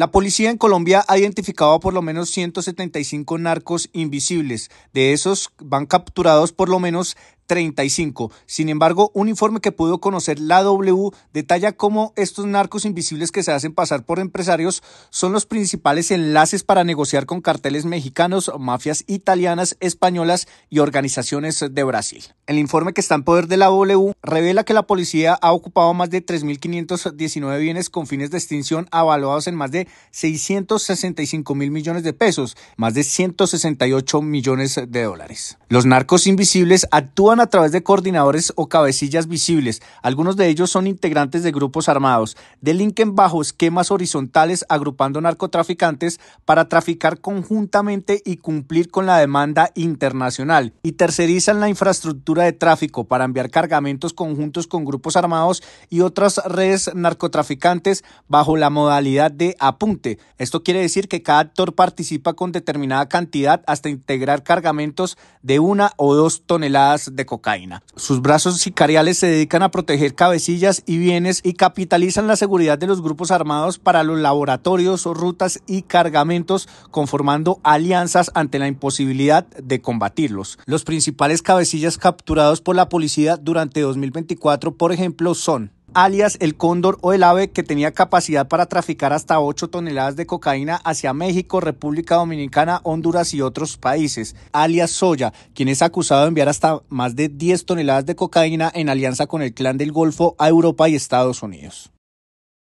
La policía en Colombia ha identificado por lo menos 175 narcos invisibles. De esos van capturados por lo menos 35. Sin embargo, un informe que pudo conocer la W detalla cómo estos narcos invisibles que se hacen pasar por empresarios son los principales enlaces para negociar con carteles mexicanos, mafias italianas, españolas y organizaciones de Brasil. El informe que está en poder de la W revela que la policía ha ocupado más de 3.519 bienes con fines de extinción avaluados en más de 665 mil millones de pesos, más de 168 millones de dólares. Los narcos invisibles actúan a través de coordinadores o cabecillas visibles. Algunos de ellos son integrantes de grupos armados. Delinquen bajo esquemas horizontales agrupando narcotraficantes para traficar conjuntamente y cumplir con la demanda internacional. Y tercerizan la infraestructura de tráfico para enviar cargamentos conjuntos con grupos armados y otras redes narcotraficantes bajo la modalidad de apunte. Esto quiere decir que cada actor participa con determinada cantidad hasta integrar cargamentos de una o dos toneladas de cocaína. Sus brazos sicariales se dedican a proteger cabecillas y bienes y capitalizan la seguridad de los grupos armados para los laboratorios, o rutas y cargamentos, conformando alianzas ante la imposibilidad de combatirlos. Los principales cabecillas capturados por la policía durante 2024, por ejemplo, son alias el Cóndor o el AVE, que tenía capacidad para traficar hasta 8 toneladas de cocaína hacia México, República Dominicana, Honduras y otros países, alias Soya, quien es acusado de enviar hasta más de 10 toneladas de cocaína en alianza con el Clan del Golfo a Europa y Estados Unidos.